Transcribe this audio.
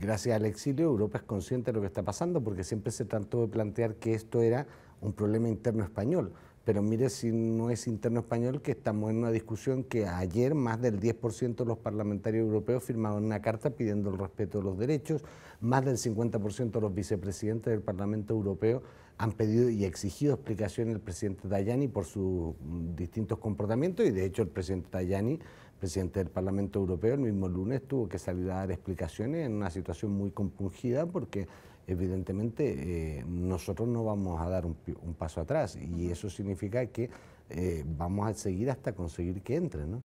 gracias al exilio, Europa es consciente de lo que está pasando, porque siempre se trató de plantear que esto era un problema interno español. Pero mire si no es interno español que estamos en una discusión que ayer más del 10% de los parlamentarios europeos firmaron una carta pidiendo el respeto de los derechos, más del 50% de los vicepresidentes del Parlamento Europeo han pedido y exigido explicaciones al presidente Tajani por sus mm, distintos comportamientos y de hecho el presidente Tajani presidente del Parlamento Europeo el mismo lunes tuvo que salir a dar explicaciones en una situación muy compungida porque evidentemente eh, nosotros no vamos a dar un, paso atrás y eso significa que eh, vamos a seguir hasta conseguir que entre.